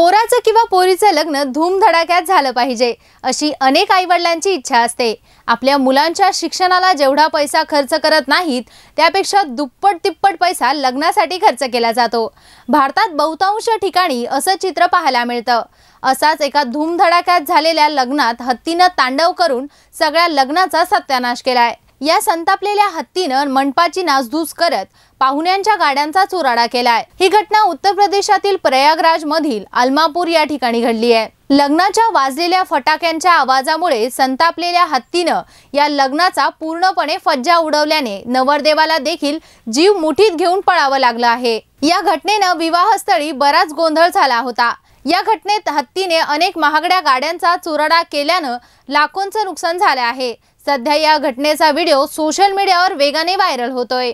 पोराचं किंवा पोरीचं लग्न धूमधडाक्यात झालं पाहिजे अशी अनेक आईवडिलांची इच्छा असते आपल्या मुलांच्या शिक्षणाला जेवढा पैसा खर्च करत नाहीत त्यापेक्षा दुप्पट तिप्पट पैसा लग्नासाठी खर्च केला जातो भारतात बहुतांश ठिकाणी असं चित्र पाहायला मिळतं असाच एका धूमधडाक्यात झालेल्या लग्नात हत्तीनं तांडव करून सगळ्या लग्नाचा सत्यानाश केलाय या संतापलेल्या हत्तीनं मंडपाची नासधूस करत पाहुण्यांच्या गाड्यांचा चुराडा केलाय ही घटना उत्तर प्रदेशातील प्रयागराज मधील या ठिकाणी घडली आहे लग्नाच्या वाजलेल्या फटाक्यांच्या आवाजामुळे संतापलेल्या हत्तीनं या लग्नाचा पूर्णपणे फज्जा उडवल्याने नवरदेवाला देखील जीव मुठीत घेऊन पळावं लागलं आहे या घटनेनं विवाहस्थळी बराच गोंधळ झाला होता या घटनेत हत्तीने अनेक महागड्या गाड्यांचा चुराडा केल्यानं लाखोंचं नुकसान झालं आहे सध्या या घटनेचा व्हिडिओ सोशल मीडियावर वेगाने व्हायरल होतोय